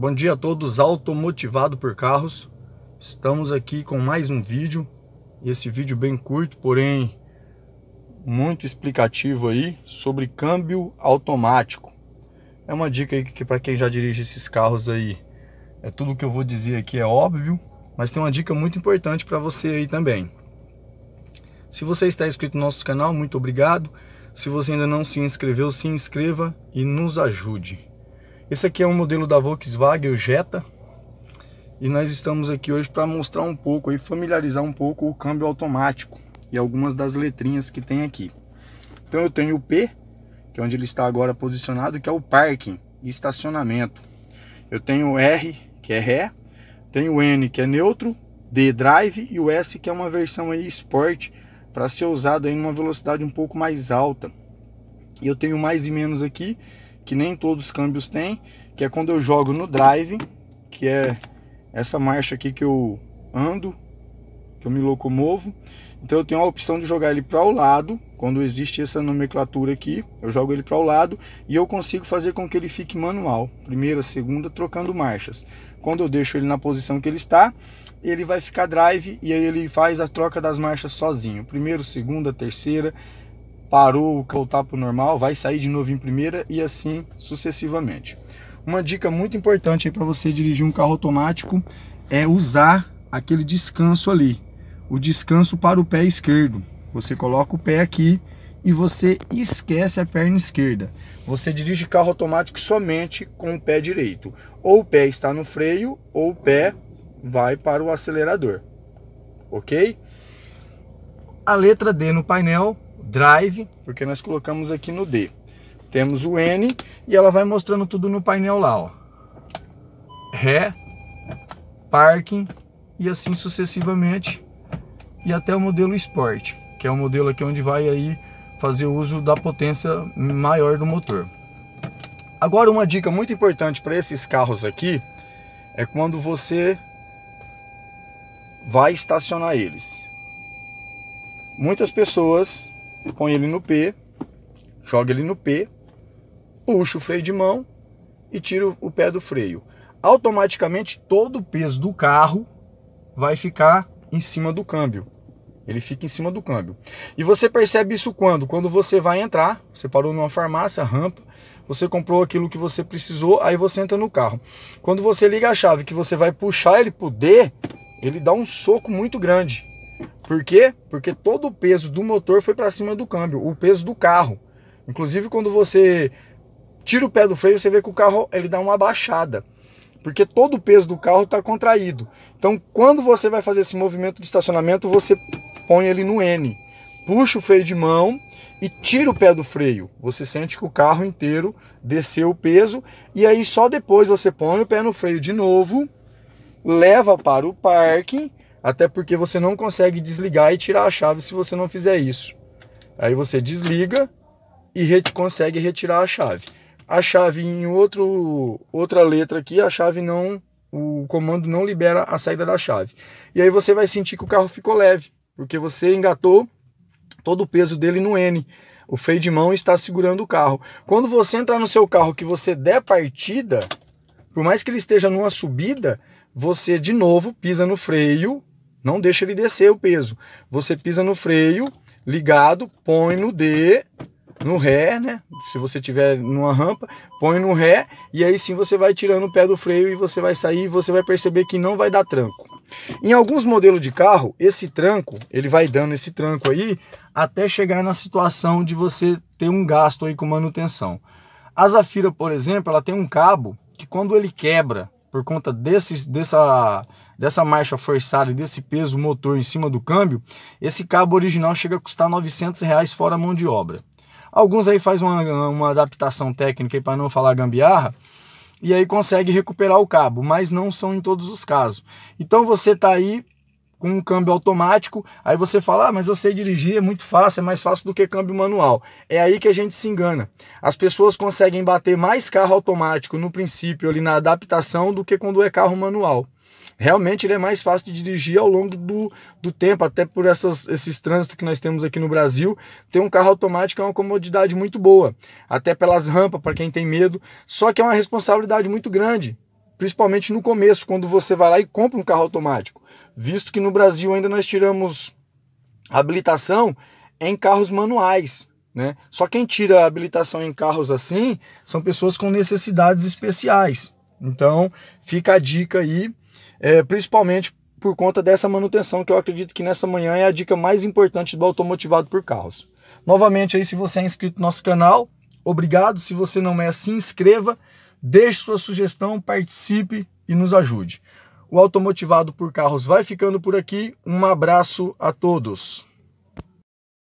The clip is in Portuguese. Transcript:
Bom dia a todos, automotivado por carros. Estamos aqui com mais um vídeo. Esse vídeo bem curto, porém muito explicativo aí sobre câmbio automático. É uma dica aí que para quem já dirige esses carros aí, é tudo que eu vou dizer aqui é óbvio, mas tem uma dica muito importante para você aí também. Se você está inscrito no nosso canal, muito obrigado. Se você ainda não se inscreveu, se inscreva e nos ajude. Esse aqui é um modelo da Volkswagen, o Jetta. E nós estamos aqui hoje para mostrar um pouco e familiarizar um pouco o câmbio automático e algumas das letrinhas que tem aqui. Então eu tenho o P, que é onde ele está agora posicionado, que é o parking, estacionamento. Eu tenho o R, que é ré, tenho o N, que é neutro, D, drive e o S, que é uma versão aí esporte para ser usado em uma velocidade um pouco mais alta. E eu tenho mais e menos aqui, que nem todos os câmbios têm, que é quando eu jogo no drive, que é essa marcha aqui que eu ando, que eu me locomovo. Então eu tenho a opção de jogar ele para o lado, quando existe essa nomenclatura aqui, eu jogo ele para o lado e eu consigo fazer com que ele fique manual, primeira, segunda, trocando marchas. Quando eu deixo ele na posição que ele está, ele vai ficar drive e aí ele faz a troca das marchas sozinho, primeiro, segunda, terceira, parou voltar para o normal, vai sair de novo em primeira e assim sucessivamente. Uma dica muito importante para você dirigir um carro automático é usar aquele descanso ali, o descanso para o pé esquerdo. Você coloca o pé aqui e você esquece a perna esquerda. Você dirige carro automático somente com o pé direito. Ou o pé está no freio ou o pé vai para o acelerador. OK? A letra D no painel drive, porque nós colocamos aqui no D. Temos o N e ela vai mostrando tudo no painel lá, ó. Ré, parking e assim sucessivamente e até o modelo Sport, que é o modelo aqui onde vai aí fazer uso da potência maior do motor. Agora uma dica muito importante para esses carros aqui é quando você vai estacionar eles. Muitas pessoas põe ele no P, joga ele no P, puxa o freio de mão e tira o pé do freio. Automaticamente todo o peso do carro vai ficar em cima do câmbio. Ele fica em cima do câmbio. E você percebe isso quando? Quando você vai entrar, você parou numa farmácia, rampa, você comprou aquilo que você precisou, aí você entra no carro. Quando você liga a chave que você vai puxar ele pro D, ele dá um soco muito grande. Por quê? Porque todo o peso do motor foi para cima do câmbio, o peso do carro. Inclusive quando você tira o pé do freio, você vê que o carro ele dá uma baixada porque todo o peso do carro está contraído. Então, quando você vai fazer esse movimento de estacionamento, você põe ele no N, puxa o freio de mão e tira o pé do freio. Você sente que o carro inteiro desceu o peso e aí só depois você põe o pé no freio de novo, leva para o parking até porque você não consegue desligar e tirar a chave se você não fizer isso. Aí você desliga e reti consegue retirar a chave. A chave em outro, outra letra aqui, a chave não, o comando não libera a saída da chave. E aí você vai sentir que o carro ficou leve, porque você engatou todo o peso dele no N. O freio de mão está segurando o carro. Quando você entrar no seu carro que você der partida, por mais que ele esteja numa subida, você de novo pisa no freio não deixa ele descer o peso. Você pisa no freio, ligado, põe no D, no ré, né? Se você tiver numa rampa, põe no ré e aí sim você vai tirando o pé do freio e você vai sair e você vai perceber que não vai dar tranco. Em alguns modelos de carro, esse tranco, ele vai dando esse tranco aí até chegar na situação de você ter um gasto aí com manutenção. A Zafira, por exemplo, ela tem um cabo que quando ele quebra por conta desses, dessa dessa marcha forçada e desse peso motor em cima do câmbio, esse cabo original chega a custar 900 reais fora a mão de obra. Alguns aí faz uma, uma adaptação técnica para não falar gambiarra, e aí consegue recuperar o cabo, mas não são em todos os casos. Então você está aí com um câmbio automático, aí você fala, ah, mas eu sei dirigir, é muito fácil, é mais fácil do que câmbio manual. É aí que a gente se engana. As pessoas conseguem bater mais carro automático no princípio, ali na adaptação, do que quando é carro manual. Realmente ele é mais fácil de dirigir ao longo do, do tempo, até por essas, esses trânsitos que nós temos aqui no Brasil. Ter um carro automático é uma comodidade muito boa, até pelas rampas, para quem tem medo. Só que é uma responsabilidade muito grande, principalmente no começo, quando você vai lá e compra um carro automático visto que no Brasil ainda nós tiramos habilitação em carros manuais. Né? Só quem tira habilitação em carros assim são pessoas com necessidades especiais. Então fica a dica aí, é, principalmente por conta dessa manutenção que eu acredito que nessa manhã é a dica mais importante do automotivado por carros. Novamente aí, se você é inscrito no nosso canal, obrigado. Se você não é, se inscreva, deixe sua sugestão, participe e nos ajude. O Automotivado por Carros vai ficando por aqui. Um abraço a todos.